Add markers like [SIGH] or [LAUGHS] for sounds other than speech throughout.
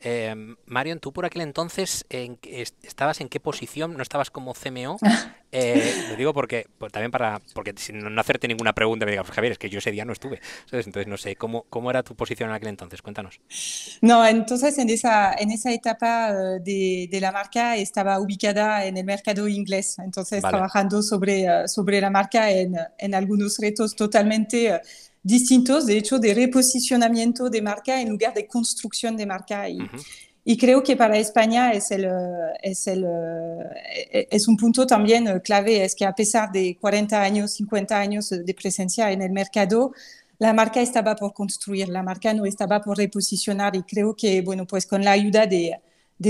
Em, Marion, tú por aquel entonces en, estabas en qué posición, no estabas como CMO. [LAUGHS] Eh, lo digo porque también para porque sin no hacerte ninguna pregunta me digas, pues, Javier, es que yo ese día no estuve. Entonces no sé cómo, cómo era tu posición en aquel entonces. Cuéntanos. No, entonces en esa en esa etapa eh, de, la marca estaba ubicada en el mercado inglés, entonces trabajando sobre eh, sobre la marca en, en algunos retos totalmente distintos, de hecho, de reposicionamiento de marca en lugar de construcción de marca. Y, creo que para España es, el, es, eh, un punto también eh, clave, es que a pesar de 40 años, 50 años eh, de presencia en el mercado, la marca estaba por construir, la marca no estaba por reposicionar y creo que, bueno, pues con la ayuda de,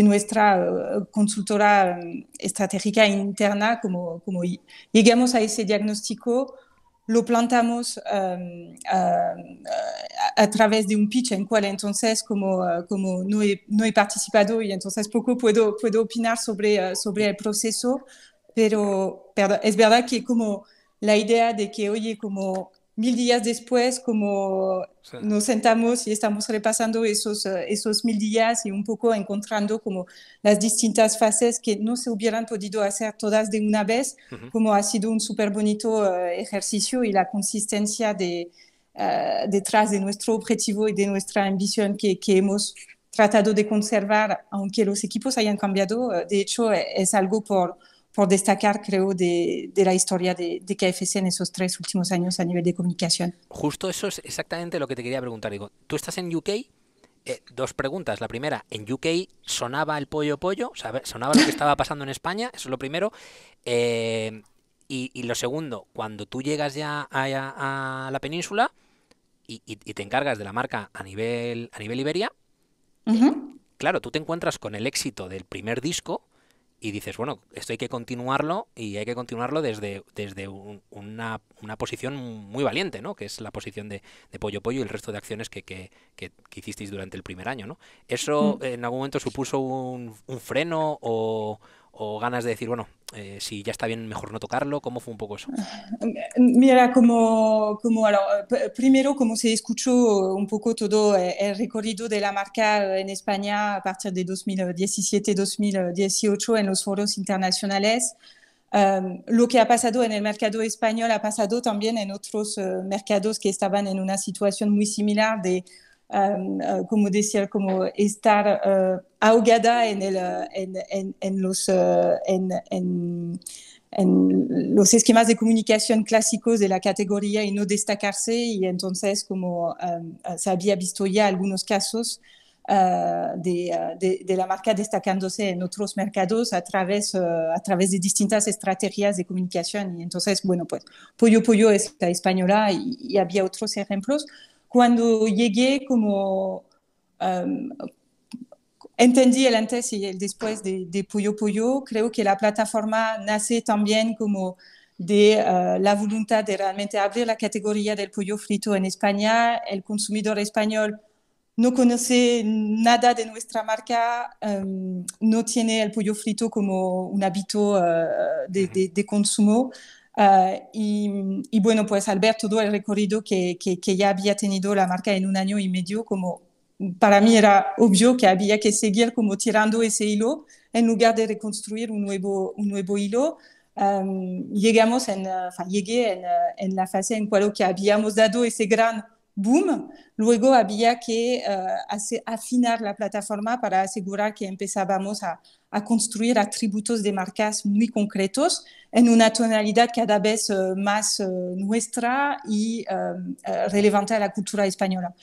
nuestra consultora mm, estratégica interna, como, como llegamos a ese diagnóstico, lo plantamos um, um, a, través de un pitch en cual entonces como, uh, como no, he, no he participado y entonces poco puedo, puedo opinar sobre, uh, sobre el proceso, pero es verdad que como la idea de que, oye, como mil días después, como nos sentamos y estamos repasando esos, eh, esos mil días y un poco encontrando como las distintas fases que no se hubieran podido hacer todas de una vez, como ha sido un súper bonito eh, ejercicio y la consistencia de, eh, detrás de nuestro objetivo y de nuestra ambición que hemos tratado de conservar, aunque los equipos hayan cambiado. De hecho, es algo por por destacar, creo, de, la historia de, KFC en esos tres últimos años a nivel de comunicación. Justo eso es exactamente lo que te quería preguntar. Digo, tú estás en UK. Eh, dos preguntas. La primera, en UK sonaba el pollo pollo, sonaba lo que estaba pasando en España, eso es lo primero. Eh, y, lo segundo, cuando tú llegas ya a, la península y, te encargas de la marca a nivel, a nivel Iberia, claro, tú te encuentras con el éxito del primer disco, y dices, bueno, esto hay que continuarlo y hay que continuarlo desde, desde una, una, posición muy valiente, ¿no? Que es la posición de, Pollo Pollo y el resto de acciones que, que, que, hicisteis durante el primer año, ¿no? ¿Eso mm. en algún momento supuso un, un freno o, o ganas de decir, bueno, eh, si ya está bien, mejor no tocarlo? ¿Cómo fue un poco eso? Mm, mira, como, como primero, como se escuchó un poco todo eh, el recorrido de la marca en España a partir de 2017-2018 en los foros internacionales, em, lo que ha pasado en el mercado español ha pasado también en otros eh, mercados que estaban en una situación muy similar de, em, como decir, como estar ahogada en, eh, eh, en, en, en los, esquemas de comunicación clásicos de la categoría y no destacarse. Y entonces, como um, se había visto ya algunos casos uh, uh, de, la marca destacándose en otros mercados a través, uh, a través de distintas estrategias de comunicación. Y entonces, bueno, pues Pollo Pollo es española y, había otros ejemplos. Cuando llegué como um, entendí el antes y el después de, pollo Puyo Puyo. Creo que la plataforma nace también como de eh, la voluntad de realmente abrir la categoría del pollo frito en España. El consumidor español no conoce nada de nuestra marca, em, no tiene el pollo frito como un hábito eh, de, consumo. Eh, y, bueno, pues al ver todo el recorrido que, que ya había tenido la marca en un año y medio, como para mí era obvio que había que seguir como tirando ese hilo en lugar de reconstruir un nuevo, hilo. llegamos en, eh, llegué eh, en, la fase en cual que habíamos dado ese gran boom, luego había que eh, afinar la plataforma para asegurar que empezábamos a, a, construir atributos de marcas muy concretos en una tonalidad cada vez más nuestra y relevante a la cultura española.